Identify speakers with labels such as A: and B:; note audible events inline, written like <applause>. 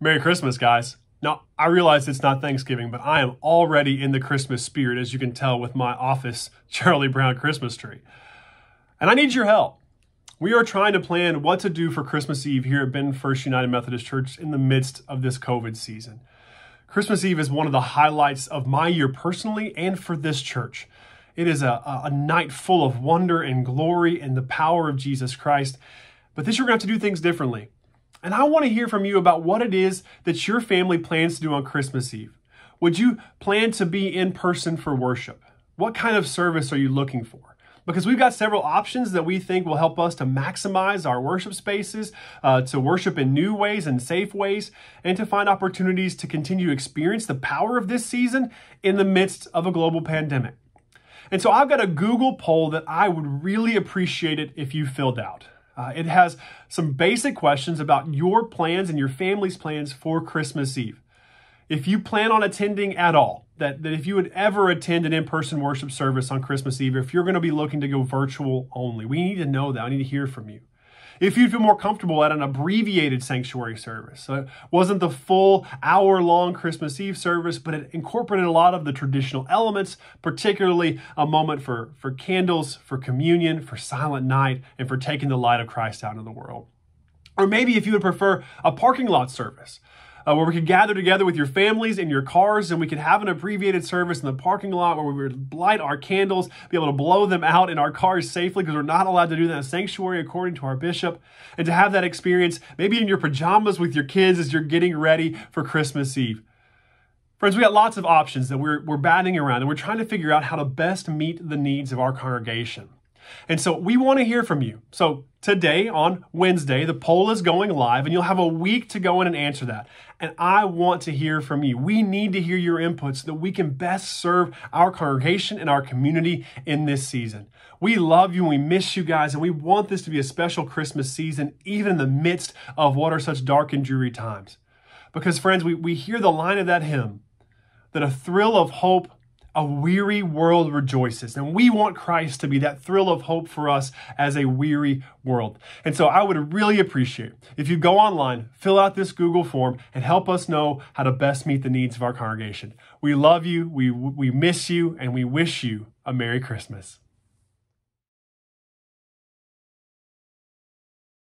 A: Merry Christmas, guys. Now, I realize it's not Thanksgiving, but I am already in the Christmas spirit, as you can tell with my office <laughs> Charlie Brown Christmas tree. And I need your help. We are trying to plan what to do for Christmas Eve here at Benton First United Methodist Church in the midst of this COVID season. Christmas Eve is one of the highlights of my year personally and for this church. It is a, a night full of wonder and glory and the power of Jesus Christ. But this year, we're going to have to do things differently. And I want to hear from you about what it is that your family plans to do on Christmas Eve. Would you plan to be in person for worship? What kind of service are you looking for? Because we've got several options that we think will help us to maximize our worship spaces, uh, to worship in new ways and safe ways, and to find opportunities to continue to experience the power of this season in the midst of a global pandemic. And so I've got a Google poll that I would really appreciate it if you filled out. Uh, it has some basic questions about your plans and your family's plans for Christmas Eve. If you plan on attending at all, that, that if you would ever attend an in-person worship service on Christmas Eve, if you're going to be looking to go virtual only, we need to know that. I need to hear from you. If you'd feel more comfortable at an abbreviated sanctuary service, so it wasn't the full hour long Christmas Eve service, but it incorporated a lot of the traditional elements, particularly a moment for, for candles, for communion, for silent night, and for taking the light of Christ out into the world. Or maybe if you would prefer a parking lot service, uh, where we could gather together with your families in your cars and we could have an abbreviated service in the parking lot where we would light our candles, be able to blow them out in our cars safely because we're not allowed to do that in a sanctuary according to our bishop. And to have that experience, maybe in your pajamas with your kids as you're getting ready for Christmas Eve. Friends, we got lots of options that we're, we're batting around and we're trying to figure out how to best meet the needs of our congregation. And so we want to hear from you. So today on Wednesday, the poll is going live and you'll have a week to go in and answer that. And I want to hear from you. We need to hear your input so that we can best serve our congregation and our community in this season. We love you and we miss you guys, and we want this to be a special Christmas season, even in the midst of what are such dark and dreary times. Because, friends, we, we hear the line of that hymn that a thrill of hope a weary world rejoices. And we want Christ to be that thrill of hope for us as a weary world. And so I would really appreciate if you go online, fill out this Google form, and help us know how to best meet the needs of our congregation. We love you, we, we miss you, and we wish you a Merry Christmas.